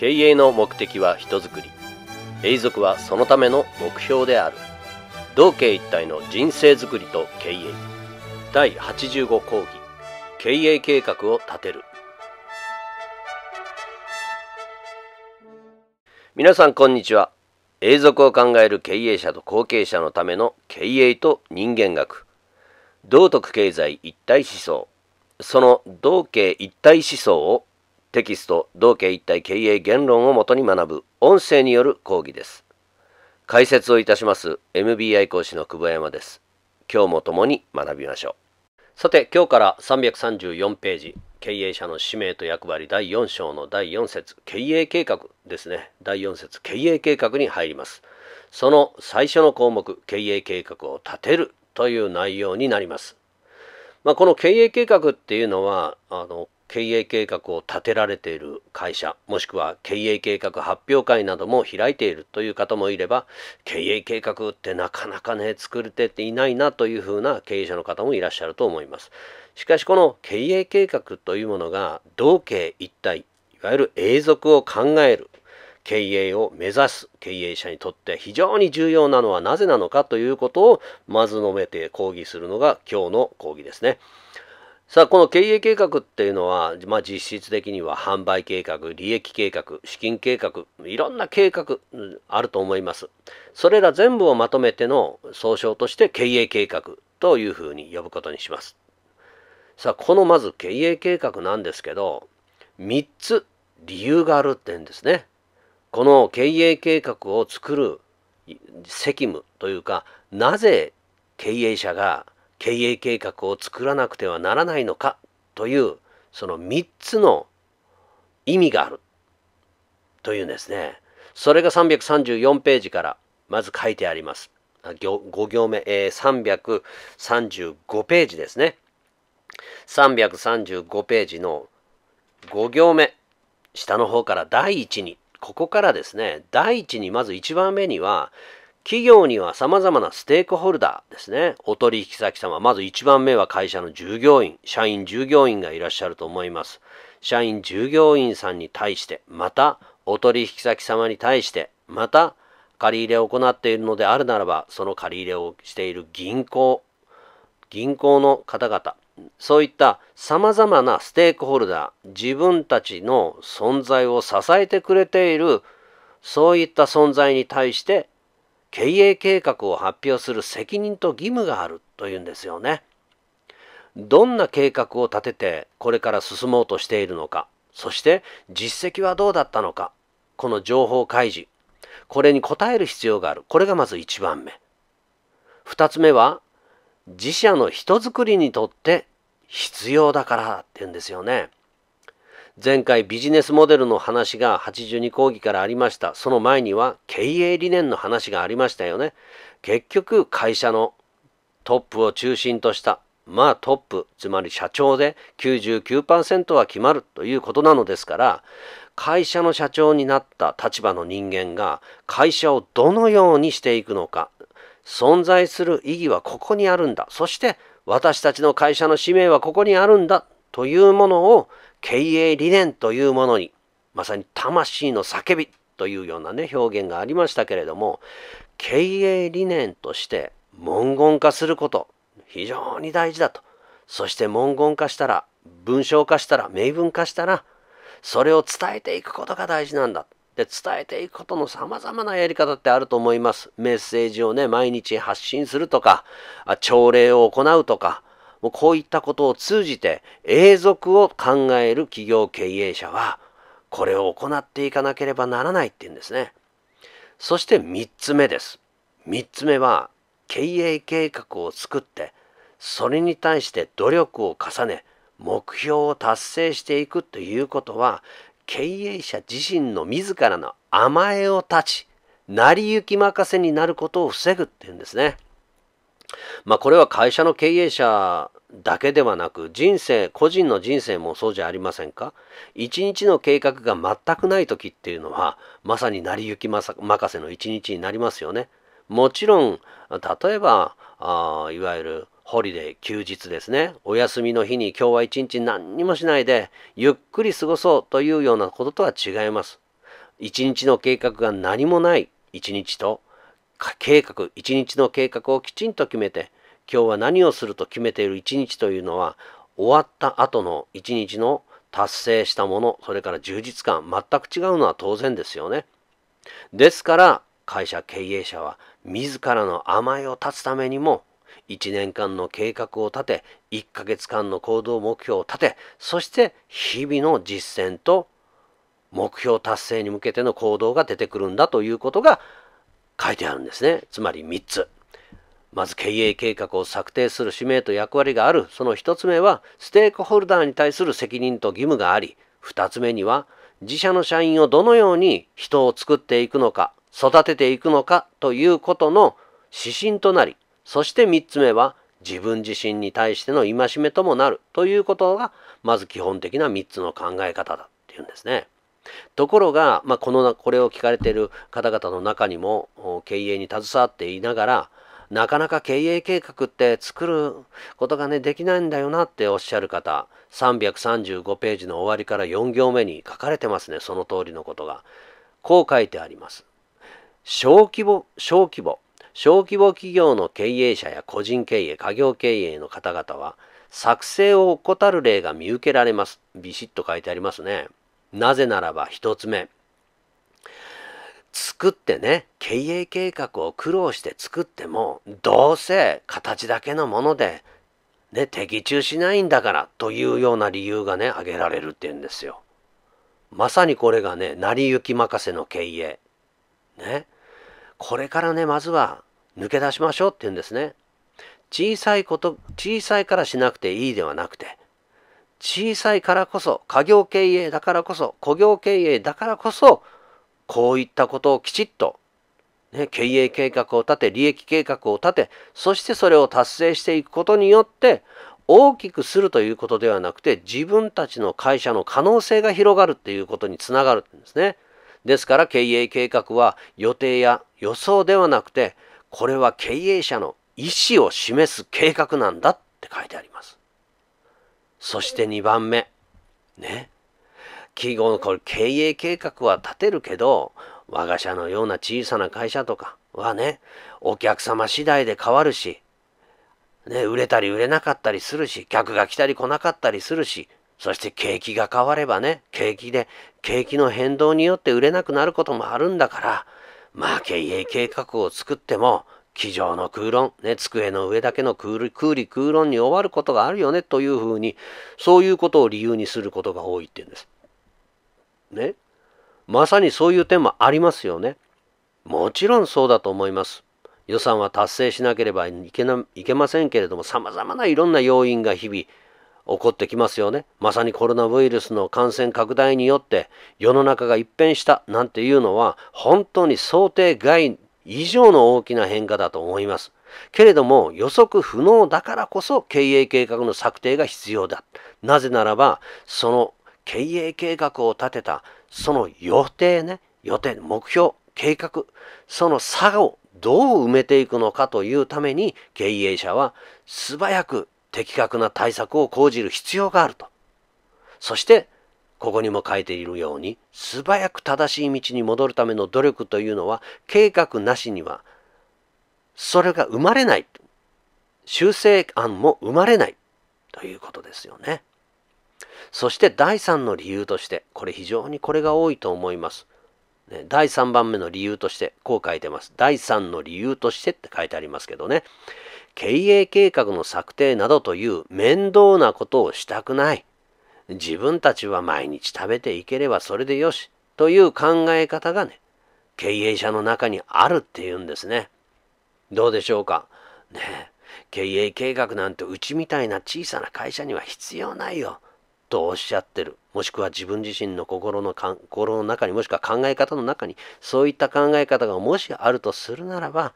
経営の目的は人づくり永続はそのための目標である同系一体の人生づくりと経営第85講義経営計画を立てる皆さんこんにちは永続を考える経営者と後継者のための経営と人間学道徳経済一体思想その同系一体思想をテキスト同家一体経営言論をもとに学ぶ音声による講義です解説をいたします MBI 講師の久保山です今日も共に学びましょうさて今日から334ページ経営者の使命と役割第4章の第4節経営計画ですね第4節経営計画に入りますその最初の項目経営計画を立てるという内容になりますまあ、この経営計画っていうのはあの経営計画を立てられている会社もしくは経営計画発表会なども開いているという方もいれば経営計画ってなかなかね作れていないなというふうな経営者の方もいらっしゃると思いますしかしこの経営計画というものが同型一体いわゆる永続を考える経営を目指す経営者にとって非常に重要なのはなぜなのかということをまず述べて講義するのが今日の講義ですね。さあ、この経営計画っていうのは、まあ、実質的には販売計画、利益計画、資金計画、いろんな計画あると思います。それら全部をまとめての総称として経営計画というふうに呼ぶことにします。さあ、このまず経営計画なんですけど、3つ理由があるってんですね。この経営計画を作る責務というか、なぜ経営者が経営計画を作らなくてはならないのかというその3つの意味があるというんですねそれが334ページからまず書いてあります5行目、えー、335ページですね335ページの5行目下の方から第1にここからですね第1にまず1番目には企業にはざまなステークホルダーですね。お取引先様、まず1番目は会社の従業員、社員従業員がいらっしゃると思います。社員従業員さんに対して、またお取引先様に対して、また借り入れを行っているのであるならば、その借り入れをしている銀行、銀行の方々、そういったさまざまなステークホルダー、自分たちの存在を支えてくれている、そういった存在に対して経営計画を発表する責任と義務があるというんですよね。どんな計画を立ててこれから進もうとしているのか、そして実績はどうだったのか、この情報開示、これに応える必要がある。これがまず1番目。2つ目は、自社の人づくりにとって必要だからって言うんですよね。前回ビジネスモデルの話が82講義からありました。その前には経営理念の話がありましたよね。結局会社のトップを中心とした、まあトップ、つまり社長で99%は決まるということなのですから、会社の社長になった立場の人間が会社をどのようにしていくのか、存在する意義はここにあるんだ。そして私たちの会社の使命はここにあるんだというものを経営理念というものにまさに魂の叫びというようなね表現がありましたけれども経営理念として文言化すること非常に大事だとそして文言化したら文章化したら明文化したらそれを伝えていくことが大事なんだで伝えていくことのさまざまなやり方ってあると思いますメッセージをね毎日発信するとか朝礼を行うとかもうこういったことを通じて永続を考える企業経営者はこれを行っていかなければならないっていうんですね。そして3つ目です。3つ目は経営計画を作ってそれに対して努力を重ね目標を達成していくということは経営者自身の自らの甘えを断ち成り行き任せになることを防ぐっていうんですね。まあ、これは会社の経営者だけではなく人生個人の人生もそうじゃありませんか一日の計画が全くない時っていうのはまさに成り行き任せの一日になりますよねもちろん例えばあいわゆるホリデー休日ですねお休みの日に今日は一日何にもしないでゆっくり過ごそうというようなこととは違います一日の計画が何もない一日と計画一日の計画をきちんと決めて今日は何をすると決めている一日というのは終わった後の一日の達成したものそれから充実感全く違うのは当然ですよね。ですから会社経営者は自らの甘えを断つためにも1年間の計画を立て1ヶ月間の行動目標を立てそして日々の実践と目標達成に向けての行動が出てくるんだということが書いてあるんですね。つまり3つ。まず経営計画を策定する使命と役割がある。その1つ目は、ステークホルダーに対する責任と義務があり、2つ目には、自社の社員をどのように人を作っていくのか、育てていくのかということの指針となり、そして3つ目は、自分自身に対しての戒めともなるということが、まず基本的な3つの考え方だっていうんですね。ところが、まあ、このこれを聞かれている方々の中にも経営に携わっていながらなかなか経営計画って作ることがねできないんだよなっておっしゃる方335ページの終わりから4行目に書かれてますねその通りのことがこう書いてあります小規模小規模小規模企業の経営者や個人経営家業経営の方々は作成を怠る例が見受けられますビシッと書いてありますねなぜならば1つ目作ってね経営計画を苦労して作ってもどうせ形だけのもので、ね、的中しないんだからというような理由がね挙げられるっていうんですよ。まさにこれがね成り行き任せの経営。ね。これからねまずは抜け出しましょうっていうんですね。小さいこと小さいからしなくていいではなくて小さいからこそ、家業経営だからこそ、小業経営だからこそ、こういったことをきちっと、ね、経営計画を立て、利益計画を立て、そしてそれを達成していくことによって、大きくするということではなくて、自分たちの会社の可能性が広がるっていうことにつながるんですね。ですから経営計画は予定や予想ではなくて、これは経営者の意思を示す計画なんだって書いてあります。そして2番目。ね。企業のこれ経営計画は立てるけど、我が社のような小さな会社とかはね、お客様次第で変わるし、ね、売れたり売れなかったりするし、客が来たり来なかったりするし、そして景気が変わればね、景気で、景気の変動によって売れなくなることもあるんだから、まあ経営計画を作っても、机上の空論、ね、机の上だけの空理空論に終わることがあるよねというふうに、そういうことを理由にすることが多いっていうんです。ね。まさにそういう点もありますよね。もちろんそうだと思います。予算は達成しなければいけないけませんけれども、さまざまないろんな要因が日々起こってきますよね。まさにコロナウイルスの感染拡大によって世の中が一変したなんていうのは、本当に想定外以上の大きな変化だと思います。けれども予測不能だからこそ経営計画の策定が必要だ。なぜならばその経営計画を立てたその予定ね予定目標計画その差をどう埋めていくのかというために経営者は素早く的確な対策を講じる必要があると。そしてここにも書いているように素早く正しい道に戻るための努力というのは計画なしにはそれが生まれない修正案も生まれないということですよね。そして第3の理由としてこれ非常にこれが多いと思います。第3番目の理由としてこう書いてます。第3の理由としてって書いてありますけどね経営計画の策定などという面倒なことをしたくない自分たちは毎日食べていければそれでよしという考え方がね、経営者の中にあるっていうんですね。どうでしょうかね経営計画なんてうちみたいな小さな会社には必要ないよ。とおっしゃってる。もしくは自分自身の心の心の中に、もしくは考え方の中に、そういった考え方がもしあるとするならば、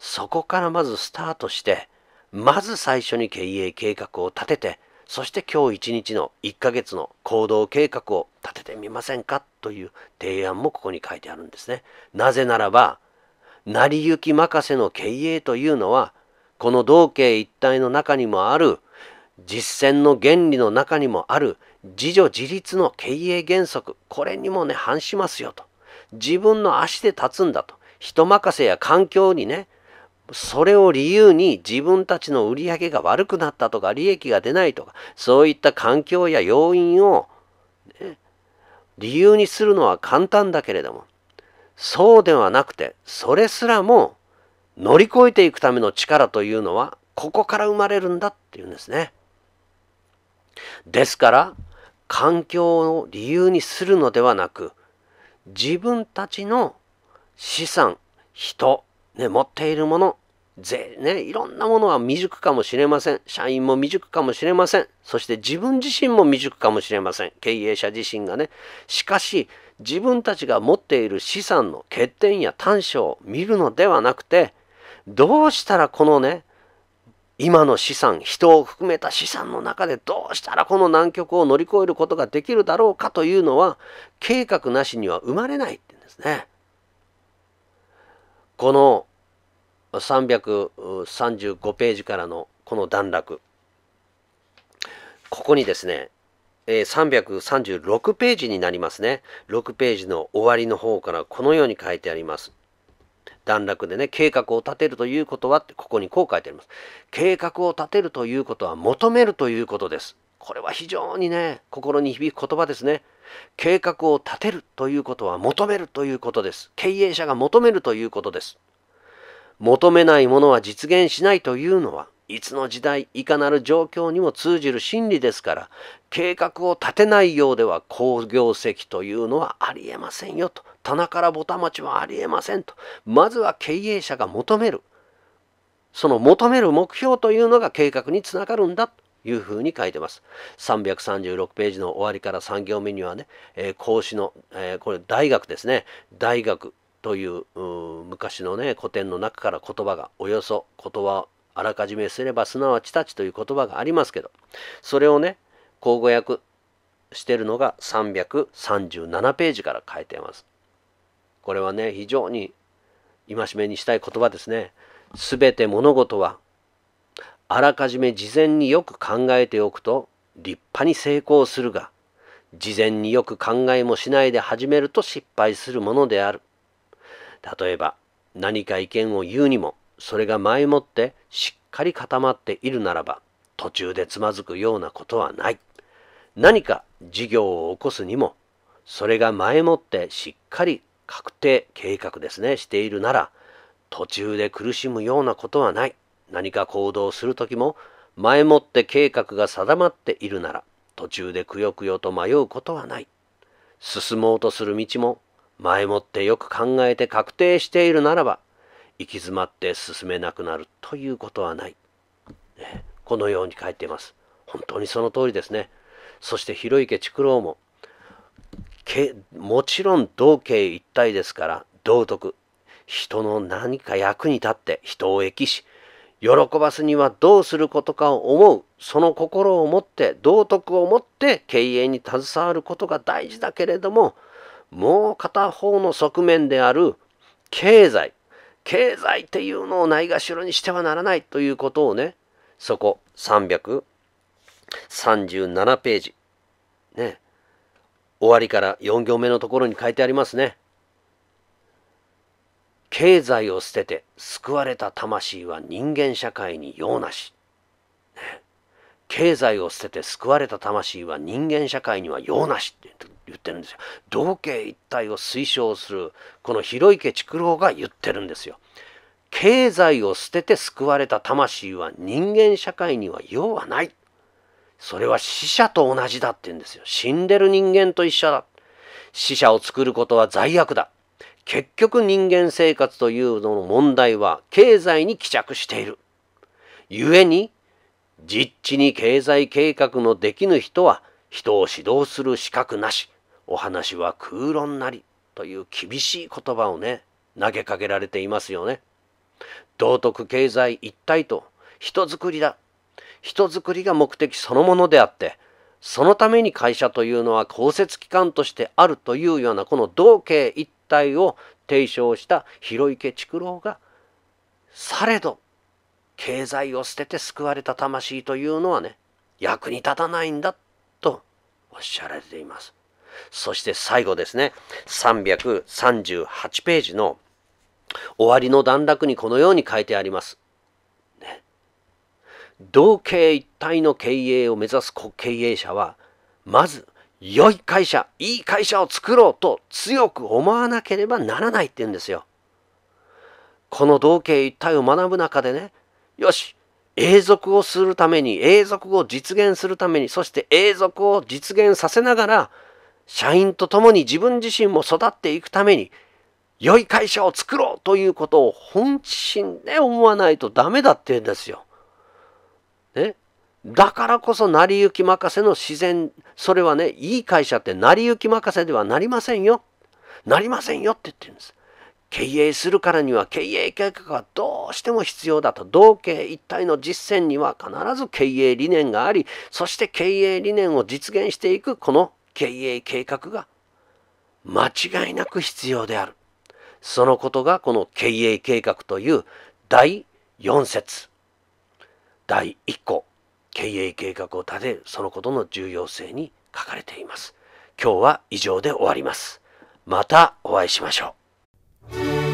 そこからまずスタートして、まず最初に経営計画を立てて、そして今日一日の1ヶ月の行動計画を立ててみませんかという提案もここに書いてあるんですね。なぜならば、成り行き任せの経営というのは、この同系一体の中にもある、実践の原理の中にもある、自助自立の経営原則、これにもね、反しますよと。自分の足で立つんだと。人任せや環境にね、それを理由に自分たちの売り上げが悪くなったとか利益が出ないとかそういった環境や要因を、ね、理由にするのは簡単だけれどもそうではなくてそれすらも乗り越えていくための力というのはここから生まれるんだっていうんですね。ですから環境を理由にするのではなく自分たちの資産人ね、持っているもの、ぜね、いろんなものは未熟かもしれません。社員も未熟かもしれません。そして自分自身も未熟かもしれません。経営者自身がね。しかし、自分たちが持っている資産の欠点や短所を見るのではなくて、どうしたらこのね、今の資産、人を含めた資産の中でどうしたらこの難局を乗り越えることができるだろうかというのは、計画なしには生まれないって言うんですね。この335ページからのこの段落ここにですね336ページになりますね6ページの終わりの方からこのように書いてあります段落でね計画を立てるということはってここにこう書いてあります計画を立てるということは求めるということですこれは非常にね心に響く言葉ですね計画を立てるということは求めるということです。経営者が求めるということです。求めないものは実現しないというのは、いつの時代、いかなる状況にも通じる真理ですから、計画を立てないようでは好業績というのはありえませんよと、棚からぼたまちはありえませんと、まずは経営者が求める。その求める目標というのが計画につながるんだ。いうふうに書いてます。336ページの終わりから3行目にはね、えー、孔子の、えー、これ大学ですね、大学という昔のね、古典の中から言葉がおよそ言葉をあらかじめすればすなわちたちという言葉がありますけど、それをね、口語訳してるのが337ページから書いてます。これはね、非常に戒めにしたい言葉ですね。すべて物事はあらかじめ事前によく考えておくと立派に成功するが事前によく考えもしないで始めると失敗するものである例えば何か意見を言うにもそれが前もってしっかり固まっているならば途中でつまずくようなことはない何か事業を起こすにもそれが前もってしっかり確定計画ですねしているなら途中で苦しむようなことはない何か行動する時も前もって計画が定まっているなら途中でくよくよと迷うことはない進もうとする道も前もってよく考えて確定しているならば行き詰まって進めなくなるということはないこのように書いています本当にその通りですねそして広池竹郎もけもちろん道慶一体ですから道徳人の何か役に立って人を益し喜ばすにはどうすることかを思うその心を持って道徳を持って経営に携わることが大事だけれどももう片方の側面である経済経済っていうのをないがしろにしてはならないということをねそこ337ページね終わりから4行目のところに書いてありますね。経済を捨てて救われた魂は人間社会に用なし。ね、経済を捨てて救われた魂は人間社会には用なしって言ってるんですよ。同系一体を推奨する、この広池築郎が言ってるんですよ。経済を捨てて救われた魂は人間社会には用はない。それは死者と同じだって言うんですよ。死んでる人間と一緒だ。死者を作ることは罪悪だ。結局人間生活というのの問題は経済に帰着している。故に実地に経済計画のできぬ人は人を指導する資格なしお話は空論なりという厳しい言葉をね投げかけられていますよね。道徳経済一体と人づくりだ人づくりが目的そのものであってそのために会社というのは公設機関としてあるというようなこの同型一態を提唱した広池竹郎がされど経済を捨てて救われた魂というのはね役に立たないんだとおっしゃられています。そして最後ですね338ページの「終わりの段落」にこのように書いてあります。ね、同系一体の経営を目指す経営者はまず良い会社、いい会社を作ろうと強く思わなければならないって言うんですよ。この同型一体を学ぶ中でね、よし、永続をするために、永続を実現するために、そして永続を実現させながら、社員と共に自分自身も育っていくために、良い会社を作ろうということを本心で思わないとダメだって言うんですよ。ね、だからこそ成り行き任せの自然それはねいい会社って成り行き任せではなりませんよなりませんよって言ってるんです経営するからには経営計画はどうしても必要だと同系一体の実践には必ず経営理念がありそして経営理念を実現していくこの経営計画が間違いなく必要であるそのことがこの経営計画という第4節第1項経営計画を立てるそのことの重要性に書かれています今日は以上で終わりますまたお会いしましょう